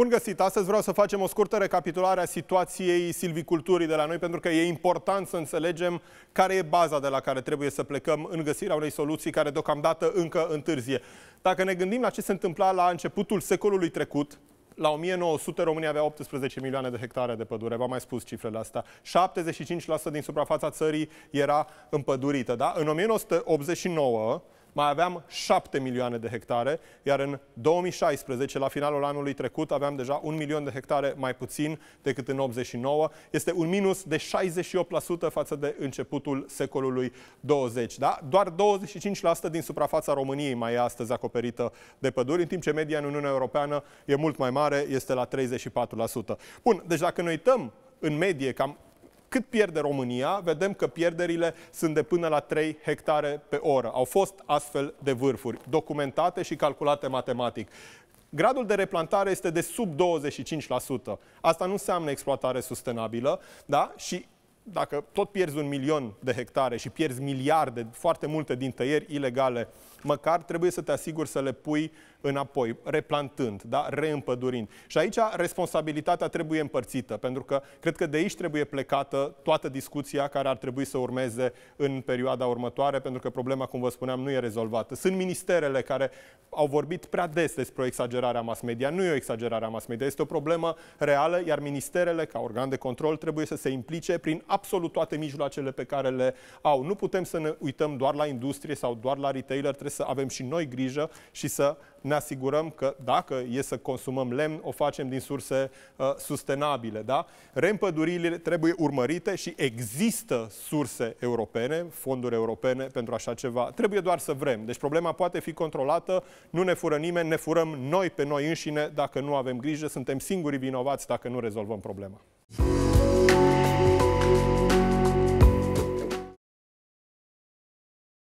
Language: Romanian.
Bun găsit! Astăzi vreau să facem o scurtă recapitulare a situației silviculturii de la noi, pentru că e important să înțelegem care e baza de la care trebuie să plecăm în găsirea unei soluții care deocamdată încă întârzie. Dacă ne gândim la ce se întâmpla la începutul secolului trecut, la 1900 România avea 18 milioane de hectare de pădure, v-am mai spus cifrele astea. 75% din suprafața țării era împădurită. Da? În 1989 mai aveam 7 milioane de hectare, iar în 2016, la finalul anului trecut, aveam deja 1 milion de hectare mai puțin decât în 89. Este un minus de 68% față de începutul secolului 20. Da? Doar 25% din suprafața României mai e astăzi acoperită de păduri, în timp ce media în Uniunea Europeană e mult mai mare, este la 34%. Bun, deci dacă ne uităm în medie cam cât pierde România? Vedem că pierderile sunt de până la 3 hectare pe oră. Au fost astfel de vârfuri, documentate și calculate matematic. Gradul de replantare este de sub 25%. Asta nu înseamnă exploatare sustenabilă, da? Și dacă tot pierzi un milion de hectare și pierzi miliarde, foarte multe din tăieri ilegale, măcar trebuie să te asiguri să le pui înapoi, replantând, da? reîmpădurind. Și aici responsabilitatea trebuie împărțită, pentru că cred că de aici trebuie plecată toată discuția care ar trebui să urmeze în perioada următoare, pentru că problema, cum vă spuneam, nu e rezolvată. Sunt ministerele care au vorbit prea des despre o exagerare a mass media. Nu e o exagerare a mass media, este o problemă reală, iar ministerele, ca organ de control, trebuie să se implice prin absolut toate mijloacele pe care le au. Nu putem să ne uităm doar la industrie sau doar la retailer, trebuie să avem și noi grijă și să ne asigurăm că dacă e să consumăm lemn, o facem din surse uh, sustenabile. Da? Rempădurile trebuie urmărite și există surse europene, fonduri europene pentru așa ceva. Trebuie doar să vrem. Deci problema poate fi controlată, nu ne fură nimeni, ne furăm noi pe noi înșine dacă nu avem grijă, suntem singurii vinovați dacă nu rezolvăm problema.